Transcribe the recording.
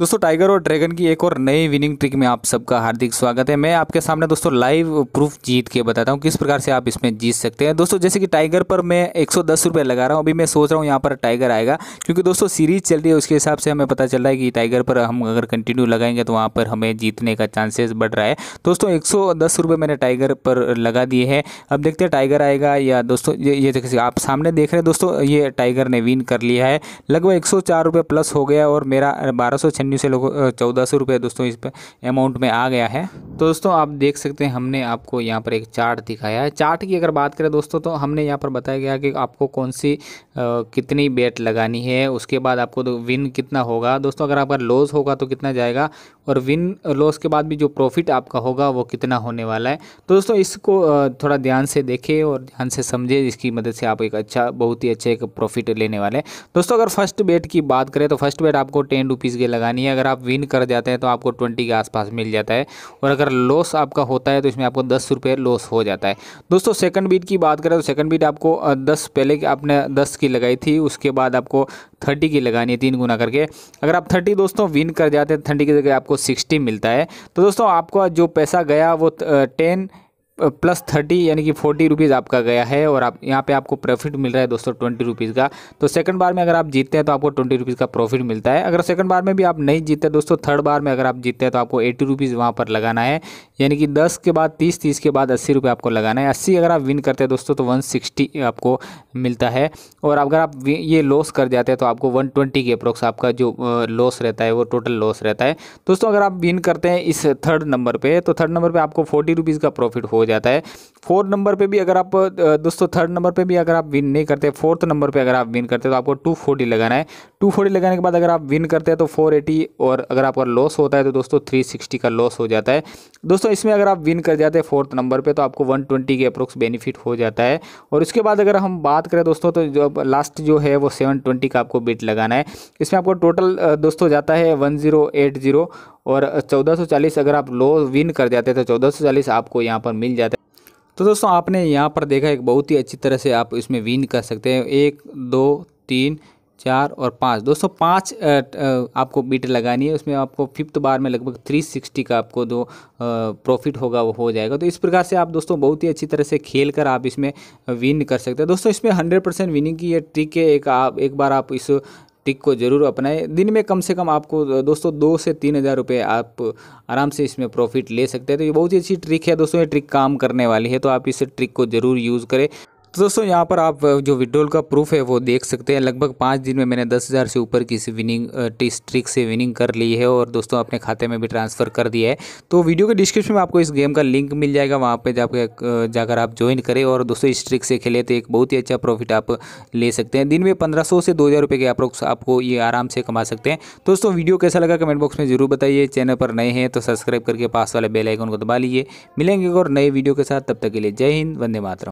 दोस्तों टाइगर और ड्रैगन की एक और नई विनिंग ट्रिक में आप सबका हार्दिक स्वागत है मैं आपके सामने दोस्तों लाइव प्रूफ जीत के बताता हूँ किस प्रकार से आप इसमें जीत सकते हैं दोस्तों जैसे कि टाइगर पर मैं एक सौ लगा रहा हूँ अभी मैं सोच रहा हूँ यहाँ पर टाइगर आएगा क्योंकि दोस्तों सीरीज चल रही है उसके हिसाब से हमें पता चल रहा है कि टाइगर पर हम अगर कंटिन्यू लगाएंगे तो वहाँ पर हमें जीतने का चांसेस बढ़ रहा है दोस्तों एक सौ मैंने टाइगर पर लगा दिए हैं अब देखते हैं टाइगर आएगा या दोस्तों ये देखिए आप सामने देख रहे हैं दोस्तों ये टाइगर ने विन कर लिया है लगभग एक सौ प्लस हो गया और मेरा बारह मेन्यू से लोगों चौदह सौ रुपये दोस्तों इस पर अमाउंट में आ गया है तो दोस्तों आप देख सकते हैं हमने आपको यहाँ पर एक चार्ट दिखाया है चार्ट की अगर बात करें दोस्तों तो हमने यहाँ पर बताया गया कि आपको कौन सी आ, कितनी बेट लगानी है उसके बाद आपको तो विन कितना होगा दोस्तों अगर आपका लॉस होगा तो कितना जाएगा और विन लॉस के बाद भी जो प्रॉफिट आपका होगा वो कितना होने वाला है तो दोस्तों इसको थोड़ा ध्यान से देखें और ध्यान से समझें इसकी मदद से आप एक अच्छा बहुत ही अच्छा एक प्रॉफिट लेने वाले दोस्तों अगर फर्स्ट बेट की बात करें तो फर्स्ट बेट आपको टेन रुपीज़ के लगानी नहीं है अगर आप विन कर जाते हैं तो आपको ट्वेंटी के आसपास मिल जाता है और अगर लॉस आपका होता है तो इसमें आपको दस रुपये लॉस हो जाता है दोस्तों सेकंड बीट की बात करें तो सेकंड बीट आपको दस पहले आपने दस की लगाई थी उसके बाद आपको थर्टी की लगानी है तीन गुना करके अगर आप थर्टी दोस्तों विन कर जाते हैं थर्टी की जगह आपको सिक्सटी मिलता है तो दोस्तों आपका जो पैसा गया वो टेन प्लस थर्टी यानी कि फोर्टी रुपीज़ आपका गया है और आप यहाँ पे आपको प्रॉफिट मिल रहा है दोस्तों ट्वेंटी रुपीज़ का तो सेकंड बार में अगर आप जीतते हैं तो आपको ट्वेंटी रुपीज़ का प्रॉफिट मिलता है अगर सेकंड बार में भी आप नहीं जीतते दोस्तों थर्ड बार में अगर आप जीतते हैं तो आपको एट्टी रुपीज़ वहाँ पर लगाना है यानी कि दस के बाद तीस तीस के बाद अस्सी रुपये आपको लगाना है अस्सी अगर आप विन करते हैं दोस्तों तो वन सिक्सटी आपको मिलता है और अगर आप ये लॉस कर जाते हैं तो आपको वन ट्वेंटी के अप्रोक्स आपका जो लॉस रहता है वो टोटल लॉस रहता है दोस्तों अगर आप विन करते हैं इस थर्ड नंबर पर तो थर्ड नंबर पर आपको फोर्टी रुपीज़ का प्रॉफिट हो जाता है फोर्थ नंबर पे भी अगर आप दोस्तों थर्ड नंबर पे भी अगर आप विन नहीं करते फोर्थ नंबर पे अगर आप विन करते हैं तो आपको टू फोर्टी लगाना है टू फोर्टी लगाने के बाद अगर आप विन करते हैं तो फोर एटी और अगर आपका लॉस होता है तो दोस्तों थ्री सिक्सटी का लॉस हो जाता है दोस्तों इसमें अगर आप विन कर जाते हैं फोर्थ नंबर पर तो आपको वन ट्वेंटी के अप्रोक्स बेनिफिट हो जाता है और उसके बाद अगर हम बात करें दोस्तों तो जो लास्ट जो है वो सेवन ट्वेंटी का आपको बिट लगाना है इसमें आपको टोटल दोस्तों जाता है वन जीरो एट जीरो और 1440 अगर आप लो विन कर जाते तो 1440 आपको यहाँ पर मिल जाता है तो दोस्तों आपने यहाँ पर देखा एक बहुत ही अच्छी तरह से आप इसमें विन कर सकते हैं एक दो तीन चार और पाँच दोस्तों पाँच आपको बीट लगानी है उसमें आपको फिफ्थ बार में लगभग थ्री सिक्सटी का आपको जो प्रॉफिट होगा वो हो जाएगा तो इस प्रकार से आप दोस्तों बहुत ही अच्छी तरह से खेल कर आप इसमें विन कर सकते हैं दोस्तों इसमें हंड्रेड परसेंट विनिंग की ये ट्रिक है एक आप एक बार आप इस टिक को ज़रूर अपनाएं दिन में कम से कम आपको दोस्तों दो से तीन हज़ार रुपये आप आराम से इसमें प्रॉफिट ले सकते हैं तो ये बहुत ही अच्छी ट्रिक है दोस्तों ये ट्रिक काम करने वाली है तो आप इस ट्रिक को ज़रूर यूज़ करें तो दोस्तों यहाँ पर आप जो विड्रोल का प्रूफ है वो देख सकते हैं लगभग पाँच दिन में मैंने दस हज़ार से ऊपर की विनिंग स्ट्रिक से विनिंग कर ली है और दोस्तों अपने खाते में भी ट्रांसफ़र कर दिया है तो वीडियो के डिस्क्रिप्शन में आपको इस गेम का लिंक मिल जाएगा वहाँ पर जाकर जाकर आप ज्वाइन करें और दोस्तों इस ट्रिक से खेले तो एक बहुत ही अच्छा प्रॉफिट आप ले सकते हैं दिन में पंद्रह से दो हज़ार के अप्रोक्स आपको ये आराम से कमा सकते हैं दोस्तों वीडियो कैसा लगा कमेंट बॉक्स में ज़रूर बताइए चैनल पर नए हैं तो सब्सक्राइब करके पास वाले बेलाइकन को दबा लीजिए मिलेंगे और नए वीडियो के साथ तब तक के लिए जय हिंद वंदे मातरम